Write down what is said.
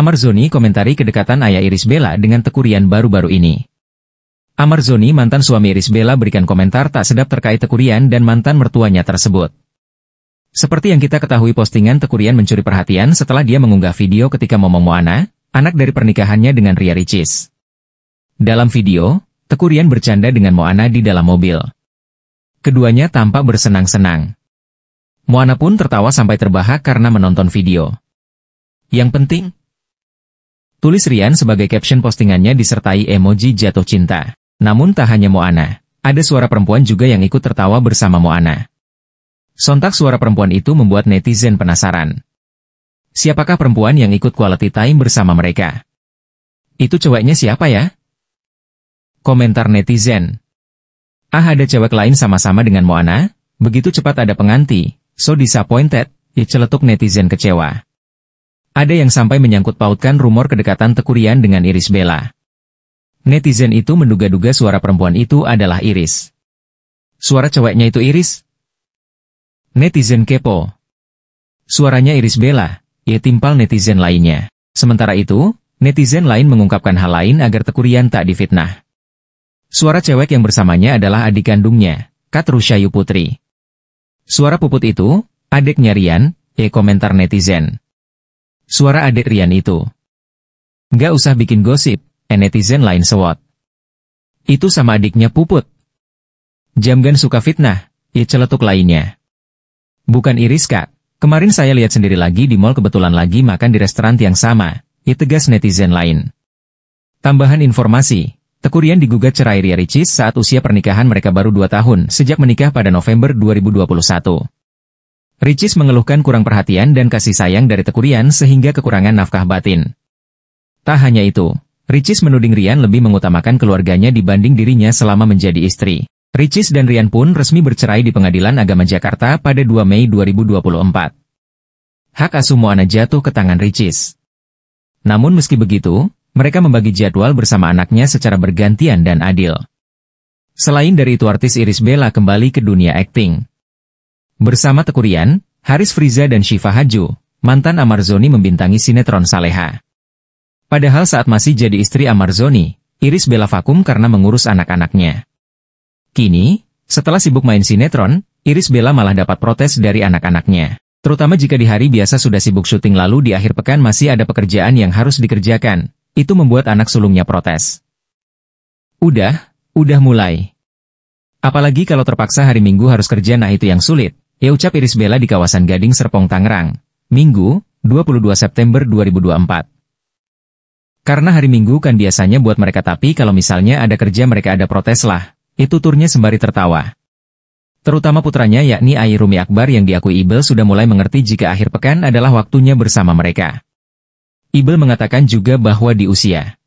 Amarzoni komentari kedekatan ayah Iris Bella dengan Tekurian baru-baru ini. Amarzoni mantan suami Iris Bella berikan komentar tak sedap terkait Tekurian dan mantan mertuanya tersebut. Seperti yang kita ketahui postingan Tekurian mencuri perhatian setelah dia mengunggah video ketika momong Moana, anak dari pernikahannya dengan Ria Ricis. Dalam video, Tekurian bercanda dengan Moana di dalam mobil. Keduanya tampak bersenang-senang. Moana pun tertawa sampai terbahak karena menonton video. Yang penting, Tulis Rian sebagai caption postingannya disertai emoji jatuh cinta. Namun tak hanya Moana, ada suara perempuan juga yang ikut tertawa bersama Moana. Sontak suara perempuan itu membuat netizen penasaran. Siapakah perempuan yang ikut quality time bersama mereka? Itu ceweknya siapa ya? Komentar netizen. Ah ada cewek lain sama-sama dengan Moana, begitu cepat ada penganti, so disappointed, ya celetuk netizen kecewa. Ada yang sampai menyangkut pautkan rumor kedekatan Tekurian dengan Iris Bella. Netizen itu menduga-duga suara perempuan itu adalah Iris. Suara ceweknya itu Iris? Netizen kepo. Suaranya Iris Bella, ia timpal netizen lainnya. Sementara itu, netizen lain mengungkapkan hal lain agar Tekurian tak difitnah. Suara cewek yang bersamanya adalah adik kandungnya, Kat Rusyayu Putri. Suara puput itu, adiknya Rian, ya komentar netizen suara adik Rian itu. Gak usah bikin gosip, netizen lain sewot. Itu sama adiknya Puput. Jamgan suka fitnah, ya celetuk lainnya. Bukan Iris kemarin saya lihat sendiri lagi di mall kebetulan lagi makan di restoran yang sama, ya tegas netizen lain. Tambahan informasi, Tekurian digugat cerai Ria Ricis saat usia pernikahan mereka baru 2 tahun sejak menikah pada November 2021. Ricis mengeluhkan kurang perhatian dan kasih sayang dari Teku Rian sehingga kekurangan nafkah batin. Tak hanya itu, Ricis menuding Rian lebih mengutamakan keluarganya dibanding dirinya selama menjadi istri. Ricis dan Rian pun resmi bercerai di Pengadilan Agama Jakarta pada 2 Mei 2024. Hak asuh Moana jatuh ke tangan Ricis. Namun meski begitu, mereka membagi jadwal bersama anaknya secara bergantian dan adil. Selain dari itu artis Iris Bella kembali ke dunia akting. Bersama Tekurian, Haris Friza dan Syifa Haju, mantan Amarzoni membintangi sinetron Saleha. Padahal saat masih jadi istri Amarzoni, Iris bela vakum karena mengurus anak-anaknya. Kini, setelah sibuk main sinetron, Iris Bella malah dapat protes dari anak-anaknya. Terutama jika di hari biasa sudah sibuk syuting lalu di akhir pekan masih ada pekerjaan yang harus dikerjakan. Itu membuat anak sulungnya protes. Udah, udah mulai. Apalagi kalau terpaksa hari Minggu harus kerja nah itu yang sulit. Eucap Iris Bella di kawasan Gading Serpong Tangerang, Minggu, 22 September 2024. Karena hari Minggu kan biasanya buat mereka tapi kalau misalnya ada kerja mereka ada protes lah, itu turnya sembari tertawa. Terutama putranya yakni Ayrumi Akbar yang diakui Ibel sudah mulai mengerti jika akhir pekan adalah waktunya bersama mereka. Ibel mengatakan juga bahwa di usia